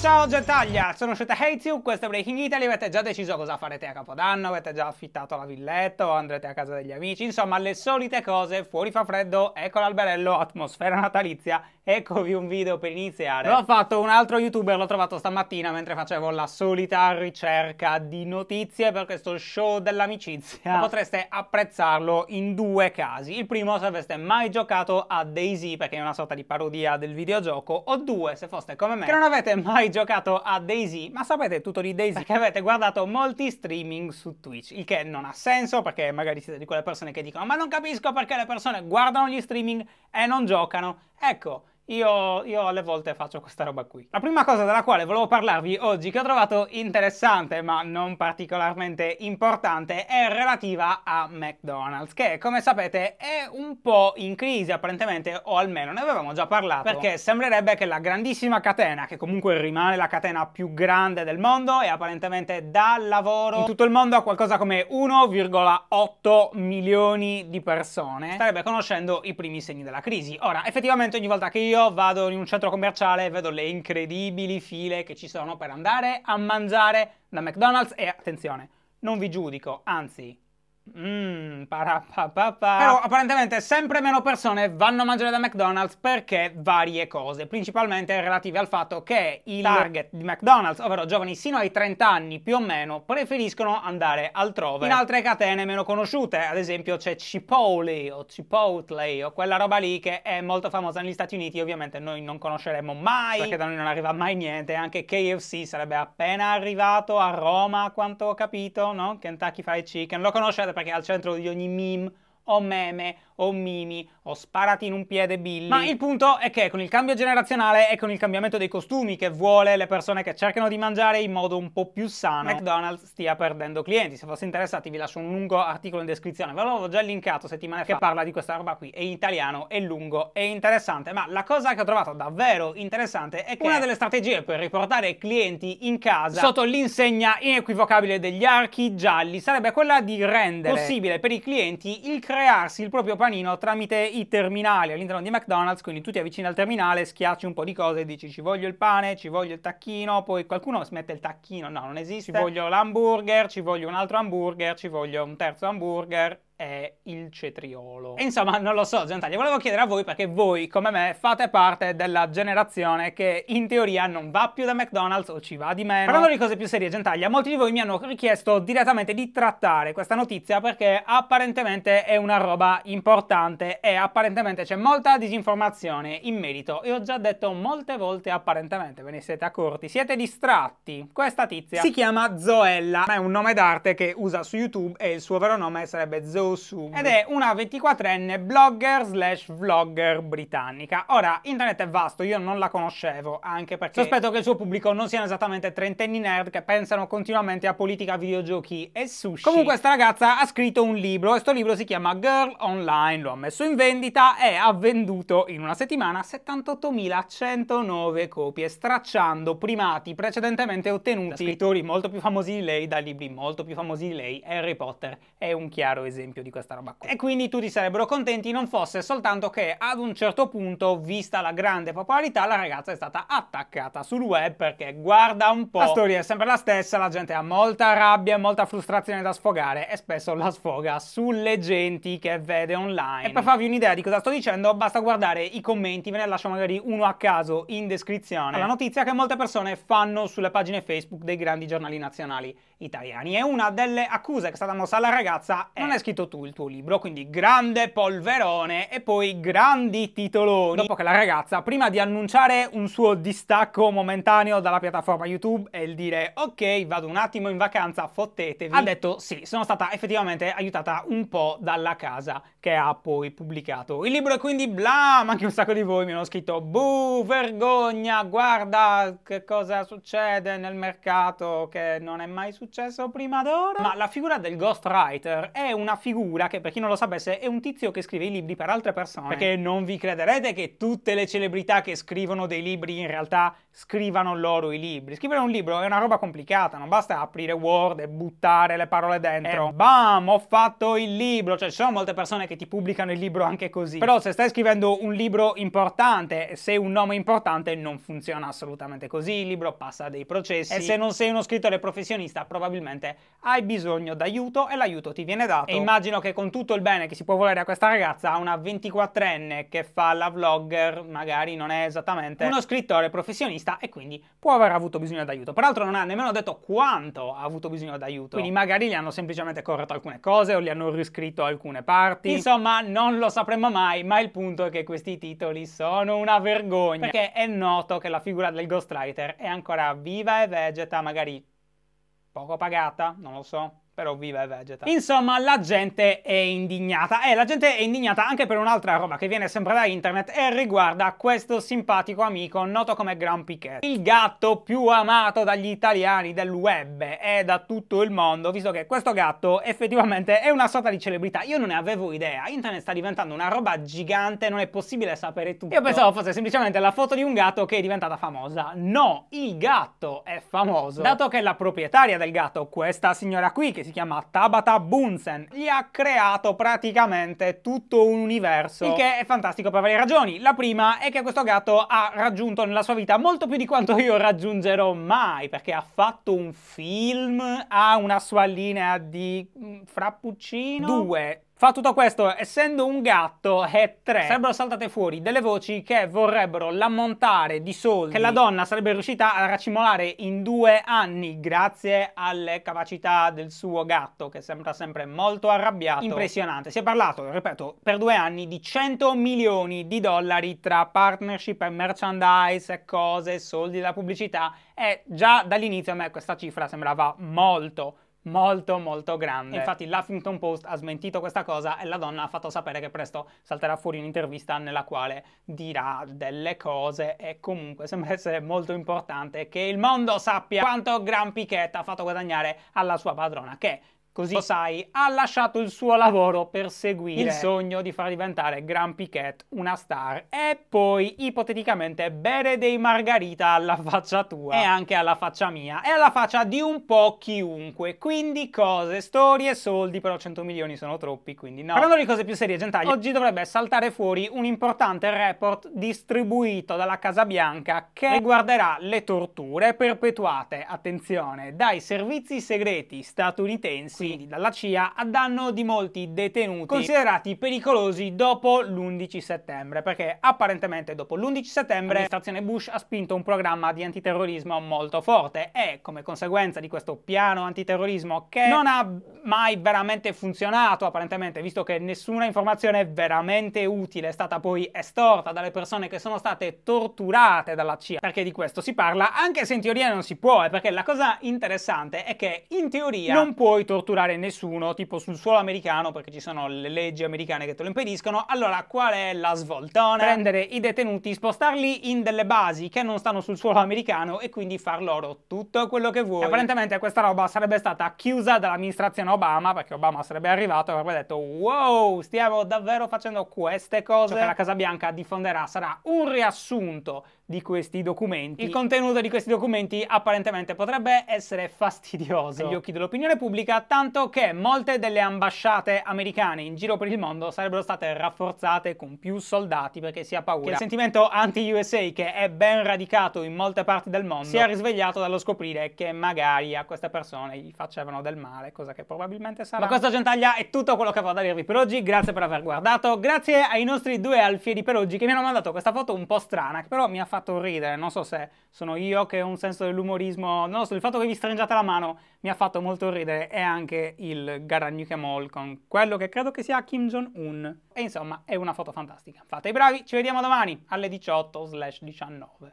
Ciao Gentaglia, sono Shota Heizio, questo è Breaking Italy, avete già deciso cosa farete a Capodanno, avete già affittato la villetta o andrete a casa degli amici, insomma le solite cose, fuori fa freddo, ecco l'alberello, atmosfera natalizia, eccovi un video per iniziare. L'ho fatto un altro youtuber, l'ho trovato stamattina mentre facevo la solita ricerca di notizie per questo show dell'amicizia. Potreste apprezzarlo in due casi, il primo se aveste mai giocato a Daisy perché è una sorta di parodia del videogioco, o due se foste come me che non avete mai giocato a Daisy, ma sapete tutto di Daisy perché avete guardato molti streaming su Twitch, il che non ha senso perché magari siete di quelle persone che dicono ma non capisco perché le persone guardano gli streaming e non giocano. Ecco, io, io, alle volte faccio questa roba qui. La prima cosa della quale volevo parlarvi oggi, che ho trovato interessante ma non particolarmente importante, è relativa a McDonald's, che come sapete è un po' in crisi apparentemente, o almeno ne avevamo già parlato, perché sembrerebbe che la grandissima catena, che comunque rimane la catena più grande del mondo e apparentemente dà lavoro in tutto il mondo a qualcosa come 1,8 milioni di persone, starebbe conoscendo i primi segni della crisi. Ora, effettivamente ogni volta che io io vado in un centro commerciale e vedo le incredibili file che ci sono per andare a mangiare da McDonald's e attenzione, non vi giudico, anzi Mmm, Però apparentemente sempre meno persone vanno a mangiare da McDonald's perché varie cose, principalmente relative al fatto che il target di McDonald's, ovvero giovani sino ai 30 anni più o meno, preferiscono andare altrove in altre catene meno conosciute, ad esempio c'è Chipotle o Chipotle o quella roba lì che è molto famosa negli Stati Uniti, ovviamente noi non conosceremo mai perché da noi non arriva mai niente, anche KFC sarebbe appena arrivato a Roma, a quanto ho capito, no? Kentucky Fried Chicken, lo conoscete perché al centro di ogni meme o meme o mimi ho sparati in un piede Billy. Ma il punto è che con il cambio generazionale e con il cambiamento dei costumi che vuole le persone che cercano di mangiare in modo un po' più sano, McDonald's stia perdendo clienti. Se fosse interessati vi lascio un lungo articolo in descrizione, ve l'avevo già linkato settimana fa, che parla di questa roba qui, è italiano, è lungo, è interessante, ma la cosa che ho trovato davvero interessante è che una delle strategie per riportare clienti in casa sotto l'insegna inequivocabile degli archi gialli sarebbe quella di rendere possibile per i clienti il crearsi il proprio panino tramite i i terminali all'interno di McDonald's, quindi tu ti avvicini al terminale, schiacci un po' di cose e dici ci voglio il pane, ci voglio il tacchino, poi qualcuno smette il tacchino, no non esiste, ci voglio l'hamburger, ci voglio un altro hamburger, ci voglio un terzo hamburger, è il cetriolo. insomma, non lo so, gentaglia, volevo chiedere a voi perché voi, come me, fate parte della generazione che in teoria non va più da McDonald's o ci va di meno. Parlando di cose più serie, gentaglia, molti di voi mi hanno richiesto direttamente di trattare questa notizia perché apparentemente è una roba importante e apparentemente c'è molta disinformazione in merito e ho già detto molte volte apparentemente, ve ne siete accorti, siete distratti. Questa tizia si chiama Zoella, è un nome d'arte che usa su YouTube e il suo vero nome sarebbe Zoe Hello Ed è una 24enne blogger slash vlogger britannica. Ora, internet è vasto, io non la conoscevo, anche perché sospetto che il suo pubblico non siano esattamente trentenni nerd che pensano continuamente a politica, videogiochi e sushi. Comunque sta ragazza ha scritto un libro e sto libro si chiama Girl Online, lo ha messo in vendita e ha venduto in una settimana 78.109 copie, stracciando primati precedentemente ottenuti da scrittori molto più famosi di lei, da libri molto più famosi di lei. Harry Potter è un chiaro esempio esempio di questa roba qua. E quindi tutti sarebbero contenti non fosse soltanto che ad un certo punto, vista la grande popolarità, la ragazza è stata attaccata sul web perché guarda un po'. La storia è sempre la stessa, la gente ha molta rabbia e molta frustrazione da sfogare e spesso la sfoga sulle genti che vede online. E per farvi un'idea di cosa sto dicendo, basta guardare i commenti, ve ne lascio magari uno a caso in descrizione. La notizia che molte persone fanno sulle pagine Facebook dei grandi giornali nazionali italiani e una delle accuse che è stata mossa alla ragazza è non è scritto tu il tuo libro, quindi grande polverone e poi grandi titoloni. Dopo che la ragazza, prima di annunciare un suo distacco momentaneo dalla piattaforma YouTube e il dire ok vado un attimo in vacanza, fottetevi, ha detto sì, sono stata effettivamente aiutata un po' dalla casa che ha poi pubblicato il libro e quindi bla, ma anche un sacco di voi mi hanno scritto buh, vergogna, guarda che cosa succede nel mercato che non è mai successo prima d'ora. Ma la figura del ghostwriter è una figura figura che, per chi non lo sapesse, è un tizio che scrive i libri per altre persone. Perché non vi crederete che tutte le celebrità che scrivono dei libri in realtà scrivano loro i libri. Scrivere un libro è una roba complicata, non basta aprire Word e buttare le parole dentro. E eh. bam, ho fatto il libro. Cioè, ci sono molte persone che ti pubblicano il libro anche così. Però se stai scrivendo un libro importante, se un nome importante, non funziona assolutamente così. Il libro passa dei processi. E se non sei uno scrittore professionista, probabilmente hai bisogno d'aiuto e l'aiuto ti viene dato. E immagino immagino che con tutto il bene che si può volere a questa ragazza, una 24enne che fa la vlogger, magari non è esattamente uno scrittore professionista e quindi può aver avuto bisogno d'aiuto. Peraltro non ha nemmeno detto quanto ha avuto bisogno d'aiuto, quindi magari gli hanno semplicemente corretto alcune cose o gli hanno riscritto alcune parti. Insomma, non lo sapremo mai, ma il punto è che questi titoli sono una vergogna, perché è noto che la figura del ghostwriter è ancora viva e vegeta, magari poco pagata, non lo so però viva e vegeta. Insomma, la gente è indignata. E eh, la gente è indignata anche per un'altra roba che viene sempre da internet e riguarda questo simpatico amico noto come Gran Piquet. Il gatto più amato dagli italiani del web e da tutto il mondo, visto che questo gatto effettivamente è una sorta di celebrità. Io non ne avevo idea. Internet sta diventando una roba gigante, non è possibile sapere tutto. Io pensavo fosse semplicemente la foto di un gatto che è diventata famosa. No, il gatto è famoso. Dato che la proprietaria del gatto, questa signora qui che si si chiama Tabata Bunsen, gli ha creato praticamente tutto un universo, il che è fantastico per varie ragioni. La prima è che questo gatto ha raggiunto nella sua vita molto più di quanto io raggiungerò mai, perché ha fatto un film, ha una sua linea di mm, frappuccino, due Fa tutto questo, essendo un gatto e tre, sarebbero saltate fuori delle voci che vorrebbero l'ammontare di soldi che la donna sarebbe riuscita a racimolare in due anni grazie alle capacità del suo gatto che sembra sempre molto arrabbiato. Impressionante. Si è parlato, ripeto, per due anni di 100 milioni di dollari tra partnership e merchandise e cose, soldi da pubblicità e già dall'inizio a me questa cifra sembrava molto molto molto grande. infatti l'Huffington Post ha smentito questa cosa e la donna ha fatto sapere che presto salterà fuori un'intervista nella quale dirà delle cose e comunque sembra essere molto importante che il mondo sappia quanto Gran Piquet ha fatto guadagnare alla sua padrona che Così lo sai, ha lasciato il suo lavoro per seguire il sogno di far diventare Gran Piquet una star e poi ipoteticamente bere dei margarita alla faccia tua e anche alla faccia mia e alla faccia di un po' chiunque. Quindi cose, storie, soldi, però 100 milioni sono troppi, quindi no. Parlando di cose più serie, gentagli, oggi dovrebbe saltare fuori un importante report distribuito dalla Casa Bianca che riguarderà le torture perpetuate, attenzione, dai servizi segreti statunitensi passi dalla CIA a danno di molti detenuti considerati pericolosi dopo l'11 settembre, perché apparentemente dopo l'11 settembre l'amministrazione Bush ha spinto un programma di antiterrorismo molto forte e come conseguenza di questo piano antiterrorismo che non ha mai veramente funzionato apparentemente, visto che nessuna informazione veramente utile è stata poi estorta dalle persone che sono state torturate dalla CIA, perché di questo si parla anche se in teoria non si può, eh, perché la cosa interessante è che in teoria non puoi torturare torturare nessuno, tipo sul suolo americano, perché ci sono le leggi americane che te lo impediscono. Allora, qual è la svoltona? Prendere i detenuti, spostarli in delle basi che non stanno sul suolo americano e quindi far loro tutto quello che vuoi. E apparentemente questa roba sarebbe stata chiusa dall'amministrazione Obama, perché Obama sarebbe arrivato e avrebbe detto wow, stiamo davvero facendo queste cose. Ciò che la Casa Bianca diffonderà sarà un riassunto di questi documenti. Il contenuto di questi documenti apparentemente potrebbe essere fastidioso agli occhi dell'opinione pubblica, tanto che molte delle ambasciate americane in giro per il mondo sarebbero state rafforzate con più soldati perché si ha paura che il sentimento anti-USA che è ben radicato in molte parti del mondo si è risvegliato dallo scoprire che magari a queste persone gli facevano del male, cosa che probabilmente sarà. Ma questa gentaglia è tutto quello che avevo da dirvi per oggi, grazie per aver guardato, grazie ai nostri due alfieri per oggi che mi hanno mandato questa foto un po' strana che però mi ha fatto fatto ridere, non so se sono io che ho un senso dell'umorismo, non lo so, il fatto che vi stringiate la mano mi ha fatto molto ridere e anche il Garanyukemol con quello che credo che sia Kim Jong-un. E insomma, è una foto fantastica. Fate i bravi, ci vediamo domani alle 18/19.